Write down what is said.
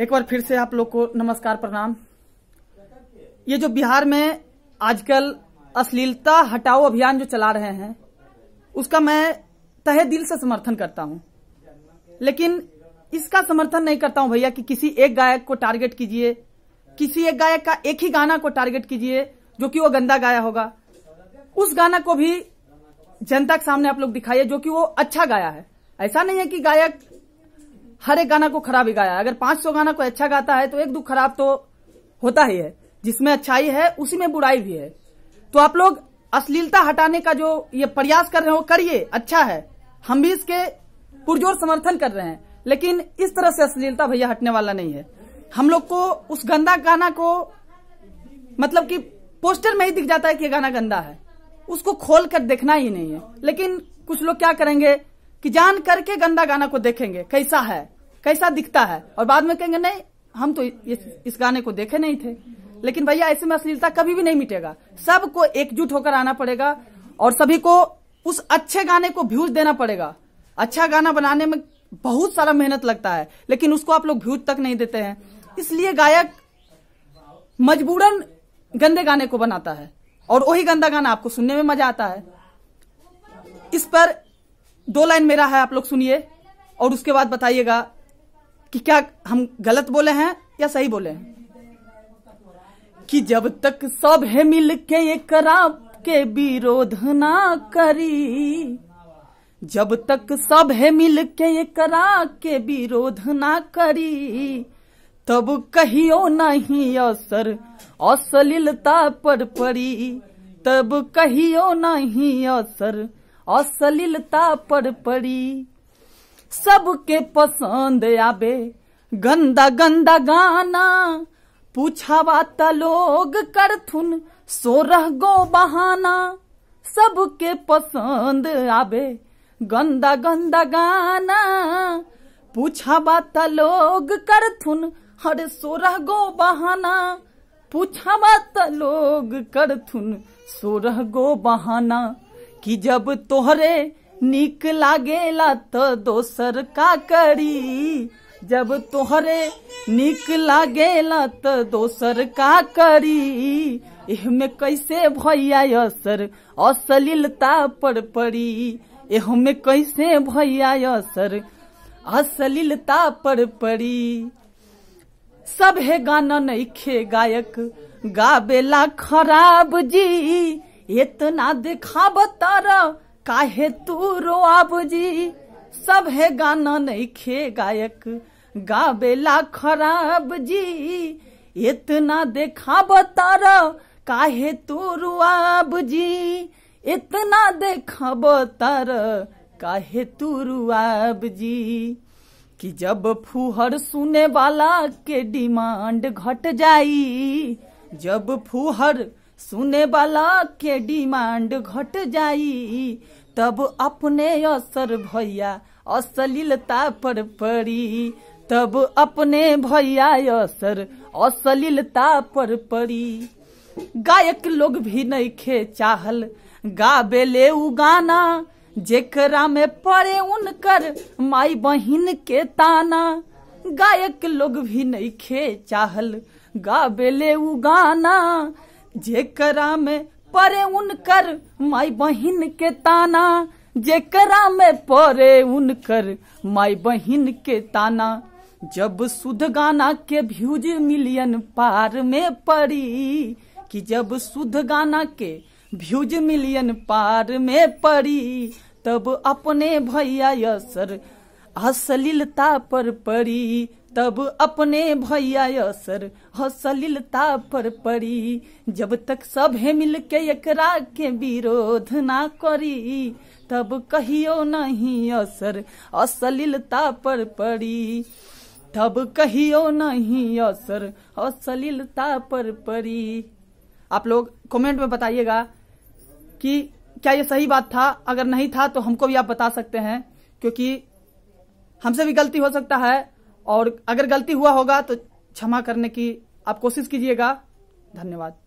एक बार फिर से आप लोग को नमस्कार प्रणाम ये जो बिहार में आजकल अश्लीलता हटाओ अभियान जो चला रहे हैं उसका मैं तहे दिल से समर्थन करता हूं लेकिन इसका समर्थन नहीं करता हूं भैया कि किसी एक गायक को टारगेट कीजिए किसी एक गायक का एक ही गाना को टारगेट कीजिए जो कि वो गंदा गाया होगा उस गाना को भी जनता के सामने आप लोग दिखाइए जो कि वो अच्छा गाया है ऐसा नहीं है कि गायक हर एक गाना को खराब ही गाया अगर 500 गाना को अच्छा गाता है तो एक दो खराब तो होता ही है जिसमें अच्छाई है उसी में बुराई भी है तो आप लोग अश्लीलता हटाने का जो ये प्रयास कर रहे हो करिए अच्छा है हम भी इसके पुरजोर समर्थन कर रहे हैं लेकिन इस तरह से अश्लीलता भैया हटने वाला नहीं है हम लोग को उस गंदा गाना को मतलब कि पोस्टर में ही दिख जाता है कि गाना गंदा है उसको खोल कर देखना ही नहीं है लेकिन कुछ लोग क्या करेंगे कि जान करके गंदा गाना को देखेंगे कैसा है कैसा दिखता है और बाद में कहेंगे नहीं हम तो इस, इस गाने को देखे नहीं थे लेकिन भैया ऐसे में अश्लीलता कभी भी नहीं मिटेगा सबको एकजुट होकर आना पड़ेगा और सभी को उस अच्छे गाने को व्यूज देना पड़ेगा अच्छा गाना बनाने में बहुत सारा मेहनत लगता है लेकिन उसको आप लोग व्यूज तक नहीं देते हैं इसलिए गायक मजबूरन गंदे गाने को बनाता है और वही गंदा गाना आपको सुनने में मजा आता है इस पर दो लाइन मेरा है आप लोग सुनिए और उसके बाद बताइएगा कि क्या हम गलत बोले हैं या सही बोले हैं कि जब तक सब है मिल के एक के विरोध ना करी जब तक सब है मिल के एक करा के विरोध ना करी तब कहियो नहीं असर अश्लीलता पर पड़ी तब कहियो नहीं असर अश्लीलता पर पड़ी सबके पसंद आबे गंदा गंदा गाना पूछावा त लोग करथुन सोरह गो बहाना सबके पसंद आबे गंदा गंदा गाना पूछावा त लोग करथुन हर सोरह गो बहाना पूछावा त लोग करथुन सोरह गो बहाना कि जब तोहरे निक लागेला तो दोसर का करी जब तोहरे निक लागेला तो दोसर का करी में कैसे भैया असर अश्लीलता पर पड़ी एहमे कैसे भैया असर अश्लीलता पर पड़ी है गाना नईखे गायक गाबेला खराब जी इतना बता रहा काहे तू रो आबूजी सब है गाना नहीं खे गायक गाबेला खराब जी इतना देखा बतार काहे तू रुआब जी इतना देखा बतार काहे तू रुआब जी कि जब फूहर सुने वाला के डिमांड घट जाई जब फूहर सुने वाला के डिमांड घट जाई तब अपने असर भैया असलीलता पर पड़ी तब अपने भैया असर असलीलता पर पड़ी गायक लोग भी नहीं खे चाहल गावे उ गाना जेकरा में पड़े उनकर माई बहिन के ताना गायक लोग भी नहीं खे चाहल गाबेले उ गाना जेकरा में परे उनकर माई बहिन के ताना जेकरा में परे उनकर माई बहिन के ताना जब सुध गाना के भ्यूज मिलियन पार में पड़ी कि जब सुध गाना के भ्यूज मिलियन पार में पड़ी तब अपने भैया असर अश्लीलता पर पड़ी तब अपने भैया असर हसलिलता पर पड़ी जब तक सभे मिलके एकरा के विरोध ना करी तब कहियो नहीं असर असलिलता पर पड़ी तब कहियो नहीं असर असलिलता पर पड़ी आप लोग कमेंट में बताइएगा कि क्या ये सही बात था अगर नहीं था तो हमको भी आप बता सकते हैं क्योंकि हमसे भी गलती हो सकता है और अगर गलती हुआ होगा तो क्षमा करने की आप कोशिश कीजिएगा धन्यवाद